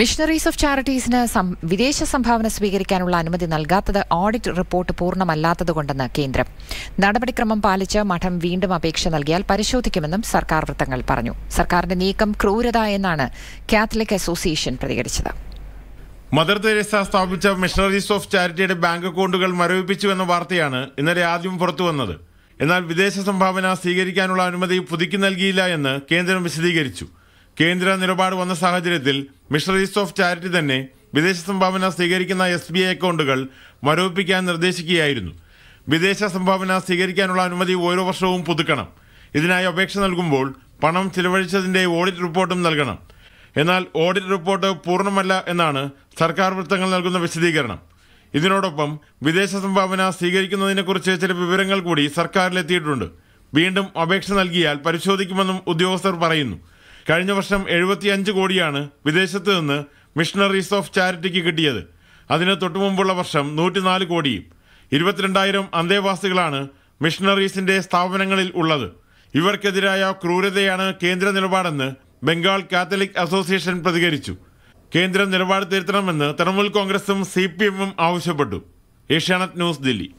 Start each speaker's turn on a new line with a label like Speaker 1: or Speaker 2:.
Speaker 1: missionaries of ചാരിറ്റീസിന് വിദേശ സംഭാവന സ്വീകരിക്കാനുള്ള അനുമതി നൽകാത്തത് ഓഡിറ്റ് റിപ്പോർട്ട് പൂർണ്ണമല്ലാത്തതുകൊണ്ടെന്ന് കേന്ദ്രം നടപടിക്രമം പാലിച്ച് മഠം വീണ്ടും അപേക്ഷ നൽകിയാൽ പരിശോധിക്കുമെന്നും സർക്കാർ വൃത്തങ്ങൾ പറഞ്ഞു സർക്കാരിന്റെ നീക്കം ക്രൂരത എന്നാണ് കാത്തലിക് അസോസിയേഷൻ പ്രതികരിച്ചത്
Speaker 2: മദർ തെരേസ സ്ഥാപിച്ച മിഷണറീസ് ഓഫ് ചാരിറ്റിയുടെ ബാങ്ക് അക്കൗണ്ടുകൾ മരവിപ്പിച്ചുവെന്ന വാർത്തയാണ് ഇന്നലെ ആദ്യം പുറത്തുവന്നത് എന്നാൽ വിദേശ സംഭാവന സ്വീകരിക്കാനുള്ള അനുമതി പുതുക്കി നൽകിയില്ല എന്ന് കേന്ദ്രം വിശദീകരിച്ചു കേന്ദ്ര നിലപാട് വന്ന സാഹചര്യത്തിൽ മിഷണറീസ് ഓഫ് ചാരിറ്റി തന്നെ വിദേശ സംഭാവന സ്വീകരിക്കുന്ന എസ് ബി ഐ അക്കൗണ്ടുകൾ മരവിപ്പിക്കാൻ നിർദ്ദേശിക്കുകയായിരുന്നു വിദേശ സംഭാവന സ്വീകരിക്കാനുള്ള അനുമതി ഓരോ വർഷവും പുതുക്കണം ഇതിനായി അപേക്ഷ നൽകുമ്പോൾ പണം ചിലവഴിച്ചതിൻ്റെ ഓഡിറ്റ് റിപ്പോർട്ടും നൽകണം എന്നാൽ ഓഡിറ്റ് റിപ്പോർട്ട് പൂർണ്ണമല്ല എന്നാണ് സർക്കാർ വൃത്തങ്ങൾ നൽകുന്ന വിശദീകരണം ഇതിനോടൊപ്പം വിദേശ സംഭാവന സ്വീകരിക്കുന്നതിനെക്കുറിച്ച് ചില വിവരങ്ങൾ കൂടി സർക്കാരിലെത്തിയിട്ടുണ്ട് വീണ്ടും അപേക്ഷ നൽകിയാൽ പരിശോധിക്കുമെന്നും ഉദ്യോഗസ്ഥർ പറയുന്നു കഴിഞ്ഞ വർഷം എഴുപത്തിയഞ്ച് കോടിയാണ് വിദേശത്ത് നിന്ന് മിഷണറീസ് ഓഫ് ചാരിറ്റിക്ക് കിട്ടിയത് അതിന് തൊട്ടുമുമ്പുള്ള വർഷം നൂറ്റിനാല് കോടിയും ഇരുപത്തിരണ്ടായിരം അന്തേവാസികളാണ് മിഷണറീസിന്റെ സ്ഥാപനങ്ങളിൽ ഉള്ളത് ഇവർക്കെതിരായ ക്രൂരതയാണ് കേന്ദ്ര നിലപാടെന്ന് ബംഗാൾ കാത്തലിക് അസോസിയേഷൻ പ്രതികരിച്ചു കേന്ദ്രം നിലപാട് തിരുത്തണമെന്ന് തൃണമൂൽ കോൺഗ്രസും സി പി എമ്മും ആവശ്യപ്പെട്ടു ഏഷ്യാനെറ്റ് ന്യൂസ് ദില്ലി